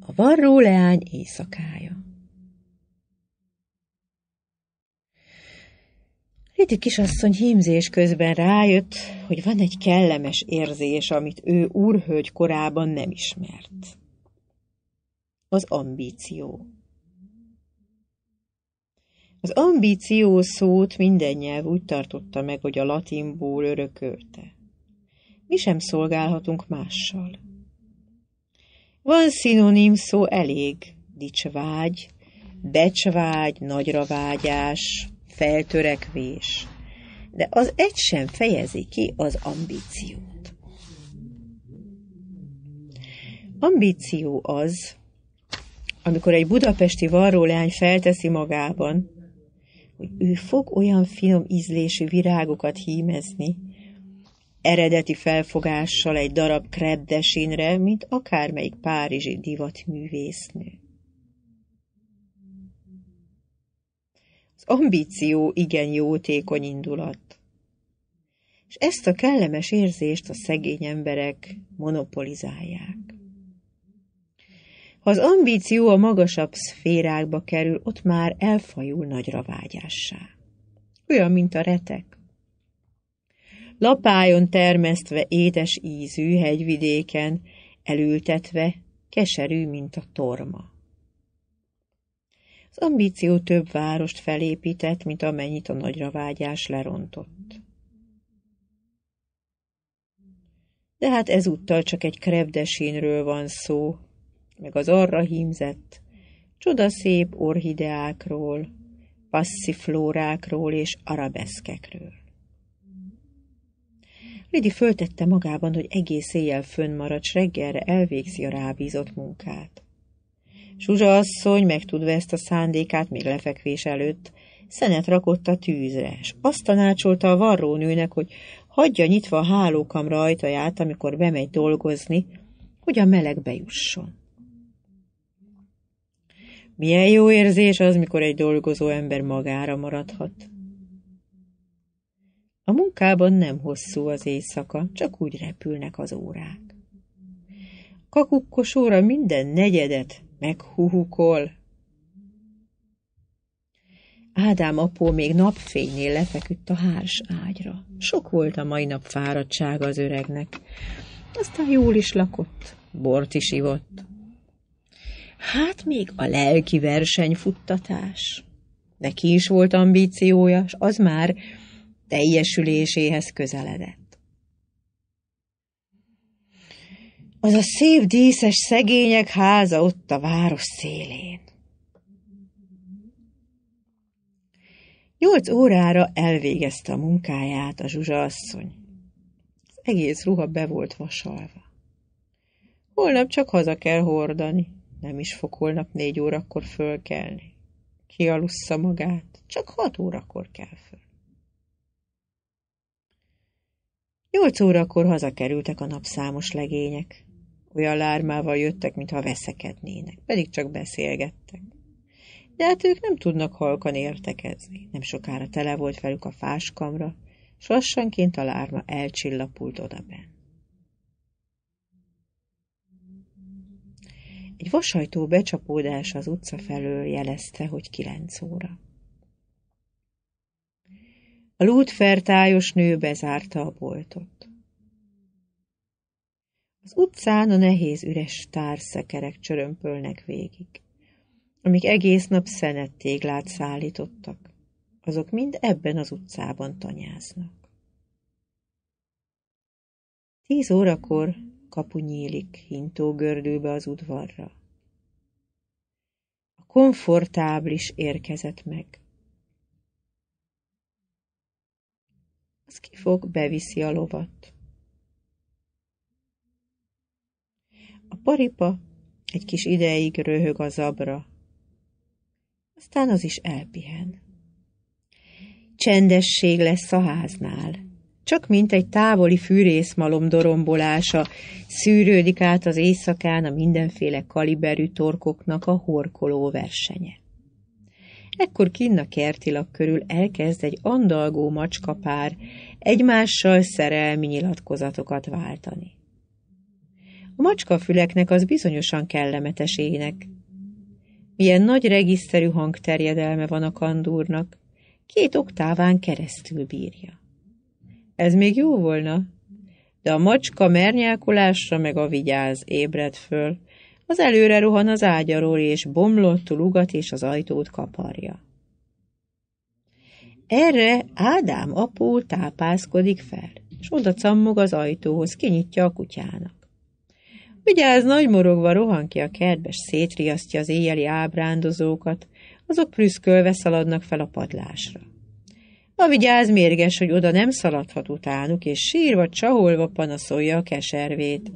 A varró leány éjszakája. Riti kisasszony hímzés közben rájött, hogy van egy kellemes érzés, amit ő úrhölgy korában nem ismert. Az ambíció. Az ambíció szót minden nyelv úgy tartotta meg, hogy a latinból örökölte. Mi sem szolgálhatunk mással. Van szinonim szó elég, dicsvágy, becsvágy, nagyra vágyás, feltörekvés, de az egy sem fejezi ki az ambíciót. Ambíció az, amikor egy budapesti varrólány felteszi magában, hogy ő fog olyan finom ízlésű virágokat hímezni, eredeti felfogással egy darab kreddesinre, mint akármelyik párizsi divatművésznő. Az ambíció igen jótékony indulat, és ezt a kellemes érzést a szegény emberek monopolizálják. Ha az ambíció a magasabb szférákba kerül, ott már elfajul nagyra vágyássá. Olyan, mint a retek lapájon termesztve édes ízű hegyvidéken, elültetve, keserű, mint a torma. Az ambíció több várost felépített, mint amennyit a nagyra vágyás lerontott. De hát ezúttal csak egy krevdesínről van szó, meg az arra hímzett, csodaszép orhideákról, passziflórákról és arabeszkekről. Lidi föltette magában, hogy egész éjjel fönnmarad, s reggelre elvégzi a rábízott munkát. Zsuzsa asszony, megtudva ezt a szándékát még lefekvés előtt, szenet rakott a tűzre, és azt tanácsolta a varrónőnek, hogy hagyja nyitva a hálókam rajtaját, amikor bemegy dolgozni, hogy a meleg bejusson. Milyen jó érzés az, mikor egy dolgozó ember magára maradhat. A munkában nem hosszú az éjszaka, csak úgy repülnek az órák. Kakukkos óra minden negyedet meghuhukol. Ádám apó még napfénynél lefeküdt a hárs ágyra. Sok volt a mai nap fáradtsága az öregnek. Aztán jól is lakott, bort is ivott. Hát még a lelki versenyfuttatás. Neki is volt ambíciója, és az már teljesüléséhez közeledett. Az a szép díszes szegények háza ott a város szélén. Nyolc órára elvégezte a munkáját a Zsuzsa asszony. Az egész ruha be volt vasalva. Holnap csak haza kell hordani, nem is fog holnap négy órakor fölkelni. Kialussza magát, csak hat órakor kell föl. Nyolc órakor hazakerültek a napszámos legények. Olyan lármával jöttek, mintha veszekednének, pedig csak beszélgettek. De hát ők nem tudnak halkan értekezni. Nem sokára tele volt velük a fáskamra, s lassanként a lárma elcsillapult odaben. Egy vasajtó becsapódása az utca felől jelezte, hogy kilenc óra. A lúdfertályos nő bezárta a boltot. Az utcán a nehéz üres társzekerek csörömpölnek végig, amik egész nap szenet téglát szállítottak. Azok mind ebben az utcában tanyáznak. Tíz órakor kapu nyílik hintógördülbe az udvarra. A komfortáblis érkezett meg. Kifog beviszi a lovat. A paripa egy kis ideig röhög a zabra, aztán az is elpihen. Csendesség lesz a háznál, csak mint egy távoli fűrészmalom dorombolása szűrődik át az éjszakán a mindenféle kaliberű torkoknak a horkoló versenye. Ekkor kinn a kertilak körül elkezd egy andalgó macskapár egymással szerelmi nyilatkozatokat váltani. A macskafüleknek az bizonyosan kellemetes ének. Milyen nagy regiszterű hangterjedelme van a kandúrnak, két oktáván keresztül bírja. Ez még jó volna, de a macska mernyákolásra meg a vigyáz ébred föl, az előre rohan az ágyaról, és bomlottul ugat, és az ajtót kaparja. Erre Ádám apó tápászkodik fel, és oda cammog az ajtóhoz, kinyitja a kutyának. Vigyázz, nagy morogva rohan ki a kertbe, s szétriasztja az éjjeli ábrándozókat, azok prüszkölve szaladnak fel a padlásra. A vigyáz mérges, hogy oda nem szaladhat utánuk, és sírva, csaholva panaszolja a keservét.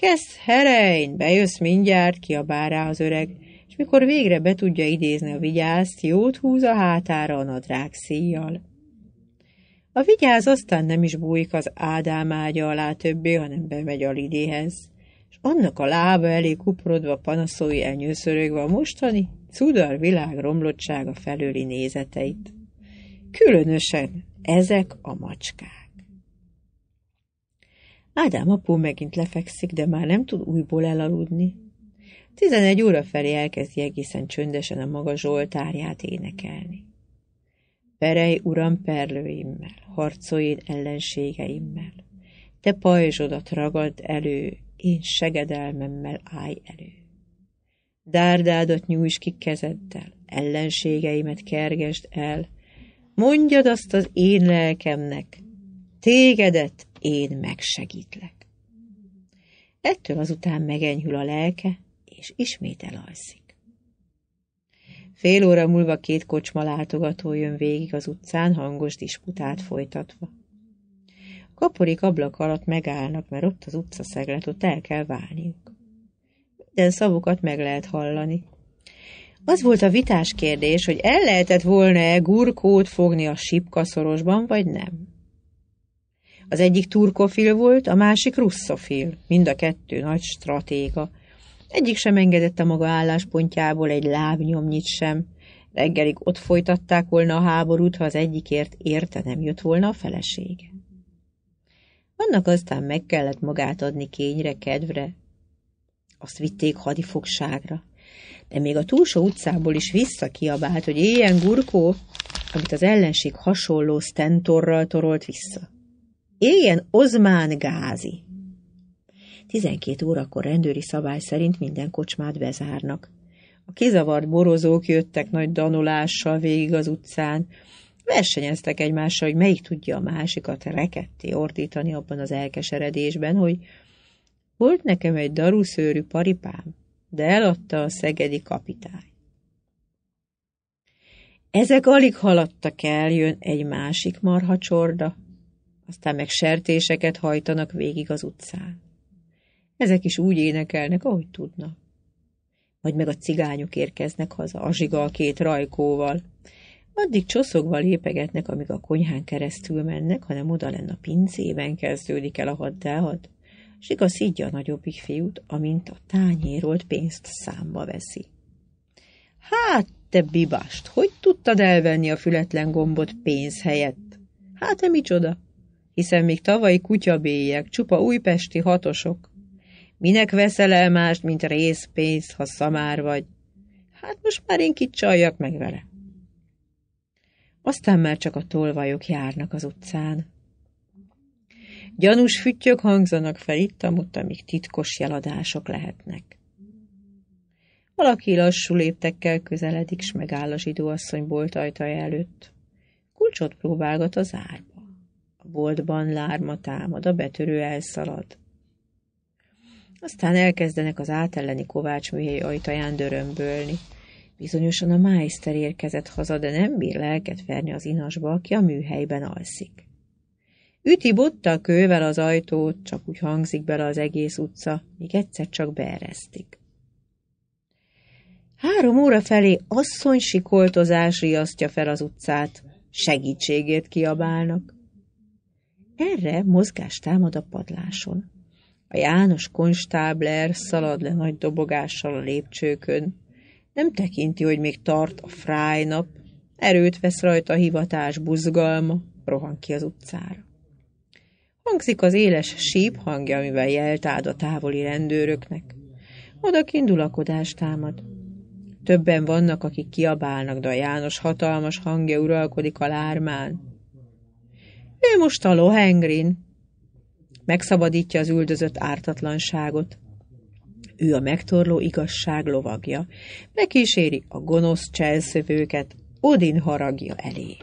Kezd, herejn, bejössz mindjárt, kiabál rá az öreg, és mikor végre be tudja idézni a vigyázt, jót húz a hátára a nadrág szíjjal. A vigyáz aztán nem is bújik az Ádám ágya alá többé, hanem bemegy a Lidéhez, és annak a lába elé kuprodva panaszói elnyőszörögve a mostani, cudar világ romlottsága felőli nézeteit. Különösen ezek a macskák. Ádám apó megint lefekszik, de már nem tud újból elaludni. Tizenegy óra felé elkezdi egészen csöndesen a maga Zsoltárját énekelni. Perej, uram, perlőimmel, harcoid ellenségeimmel, te pajzsodat ragad elő, én segedelmemmel állj elő. Dárdádat nyújts ki kezeddel, ellenségeimet kergesd el, mondjad azt az én lelkemnek, tégedet én megsegítlek. Ettől azután megenyhül a lelke, és ismét elalszik. Fél óra múlva két kocsma látogató jön végig az utcán, hangos disputát folytatva. kaporik ablak alatt megállnak, mert ott az utca szeglet, ott el kell válniuk. Minden szavukat meg lehet hallani. Az volt a vitás kérdés, hogy el lehetett volna-e gurkót fogni a sipkaszorosban, vagy nem. Az egyik turkofil volt, a másik russzofil, mind a kettő nagy stratéga. Egyik sem engedett a maga álláspontjából egy lábnyomnyit sem. Reggelig ott folytatták volna a háborút, ha az egyikért érte nem jött volna a felesége. Annak aztán meg kellett magát adni kényre, kedvre. Azt vitték hadifogságra. De még a túlsó utcából is visszakiabált, hogy éljen gurkó, amit az ellenség hasonló sztentorral torolt vissza. Éljen Ozmán Gázi! 12 órakor rendőri szabály szerint minden kocsmát bezárnak. A kizavart borozók jöttek nagy danulással végig az utcán, versenyeztek egymással, hogy melyik tudja a másikat reketté ordítani abban az elkeseredésben, hogy volt nekem egy daruszőrű paripám, de eladta a szegedi kapitány. Ezek alig haladtak el, jön egy másik marhacsorda, aztán meg sertéseket hajtanak végig az utcán. Ezek is úgy énekelnek, ahogy tudnak. Vagy meg a cigányok érkeznek haza, a zsiga a két rajkóval. Addig csoszogva lépegetnek, amíg a konyhán keresztül mennek, hanem oda lenne a pincében kezdődik el a haddelhat. Zsiga szidja a nagyobbik fiút, amint a tányérolt pénzt számba veszi. Hát, te bibást, hogy tudtad elvenni a fületlen gombot pénz helyett? Hát, te micsoda? hiszen még tavalyi kutyabélyek, csupa újpesti hatosok. Minek veszel el mást, mint részpénz, ha szamár vagy? Hát most már én kicsaljak meg vele. Aztán már csak a tolvajok járnak az utcán. Gyanús füttyök hangzanak fel itt amúgy, amik titkos jeladások lehetnek. Valaki lassú léptekkel közeledik, s megáll a zsidóasszony bolt ajtaja előtt. Kulcsot próbálgat az árny. A boltban lárma támad, a betörő elszalad. Aztán elkezdenek az átelleni kovács műhely ajtaján dörömbölni. Bizonyosan a májszter érkezett haza, de nem bír lelket verni az inasba, aki a műhelyben alszik. Üti botta a kővel az ajtót, csak úgy hangzik bele az egész utca, míg egyszer csak beeresztik. Három óra felé asszony sikoltozás riasztja fel az utcát, segítségét kiabálnak. Erre mozgás támad a padláson. A János konstábler szalad le nagy dobogással a lépcsőkön. Nem tekinti, hogy még tart a frájnap. Erőt vesz rajta a hivatás buzgalma, rohan ki az utcára. Hangzik az éles síp hangja, amivel jelt a távoli rendőröknek. Oda kindulakodás támad. Többen vannak, akik kiabálnak, de a János hatalmas hangja uralkodik a lármán. Ő most a lohengrin. Megszabadítja az üldözött ártatlanságot. Ő a megtorló igazság lovagja. Bekíséri a gonosz cselszövőket Odin haragja elé.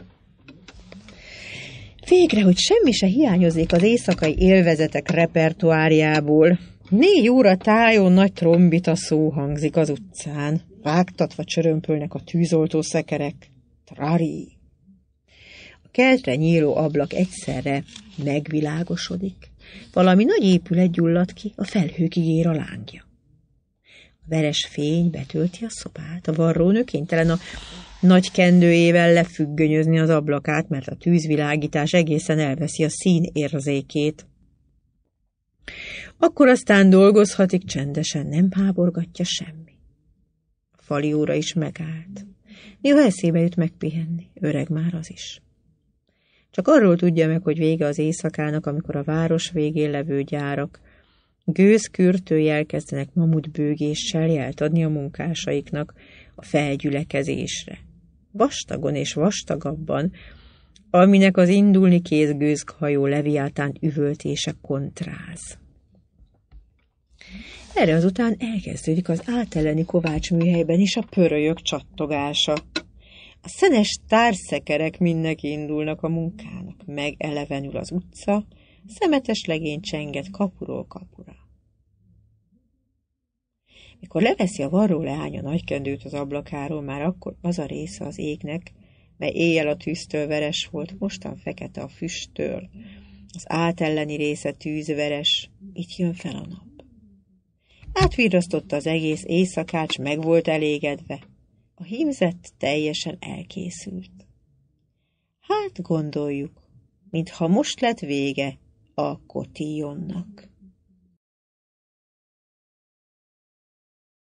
Végre, hogy semmi se hiányozik az éjszakai élvezetek repertoáriából. Négy óra tájon nagy trombita szó hangzik az utcán. Vágtatva csörömpölnek a tűzoltó szekerek. Trari! keltre nyíló ablak egyszerre megvilágosodik, valami nagy épület gyullad ki, a felhőkig ér a lángja. A veres fény betölti a szobát, a varrónő kénytelen a nagy kendőjével lefüggönyözni az ablakát, mert a tűzvilágítás egészen elveszi a szín érzékét. Akkor aztán dolgozhatik csendesen, nem háborgatja semmi. A fali óra is megállt. Néha eszébe jut megpihenni, öreg már az is. Csak arról tudja meg, hogy vége az éjszakának, amikor a város végén levő gyárak gőzkürtőjel kezdenek mamut bőgéssel jelt adni a munkásaiknak a felgyülekezésre. Vastagon és vastagabban, aminek az indulni kész gőzkhajó leviátán üvöltése kontráz. Erre azután elkezdődik az álteleni kovács műhelyben is a pörölyök csattogása. A szenes társzekerek mindenki indulnak a munkának, meg elevenül az utca, szemetes legény csenget kapuról kapura. Mikor leveszi a varró leány a nagykendőt az ablakáról, már akkor az a része az égnek, mely éjjel a tűztől veres volt, mostan fekete a füsttől, az átelleni része tűzveres, itt jön fel a nap. Átvirrasztotta az egész éjszakács meg volt elégedve, a hímzett teljesen elkészült. Hát gondoljuk, mintha most lett vége a kotillonnak.